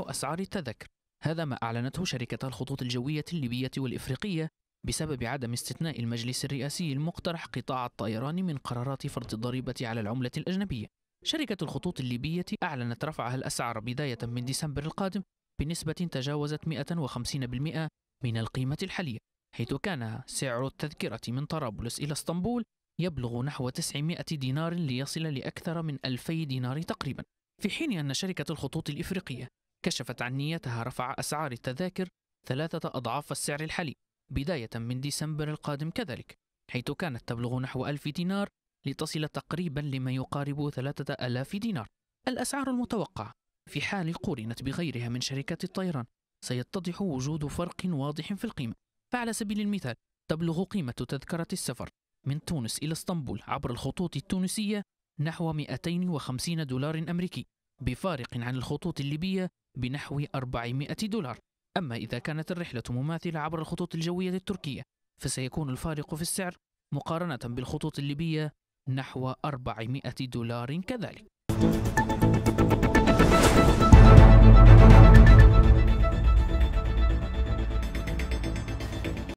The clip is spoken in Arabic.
أسعار التذاكر هذا ما أعلنته شركة الخطوط الجوية الليبية والإفريقية بسبب عدم استثناء المجلس الرئاسي المقترح قطاع الطيران من قرارات فرض الضريبة على العملة الأجنبية شركة الخطوط الليبية أعلنت رفعها الأسعار بداية من ديسمبر القادم بنسبة تجاوزت 150% من القيمة الحالية حيث كان سعر التذكرة من طرابلس إلى اسطنبول يبلغ نحو 900 دينار ليصل لأكثر من 2000 دينار تقريبا في حين أن شركة الخطوط الإفريقية كشفت عن نيتها رفع أسعار التذاكر ثلاثة أضعاف السعر الحالي بداية من ديسمبر القادم كذلك حيث كانت تبلغ نحو ألف دينار لتصل تقريبا لما يقارب ثلاثة ألاف دينار الأسعار المتوقعة في حال قورنت بغيرها من شركات الطيران سيتضح وجود فرق واضح في القيمة فعلى سبيل المثال تبلغ قيمة تذكرة السفر من تونس إلى اسطنبول عبر الخطوط التونسية نحو 250 دولار أمريكي بفارق عن الخطوط الليبية بنحو 400 دولار أما إذا كانت الرحلة مماثلة عبر الخطوط الجوية التركية فسيكون الفارق في السعر مقارنة بالخطوط الليبية نحو 400 دولار كذلك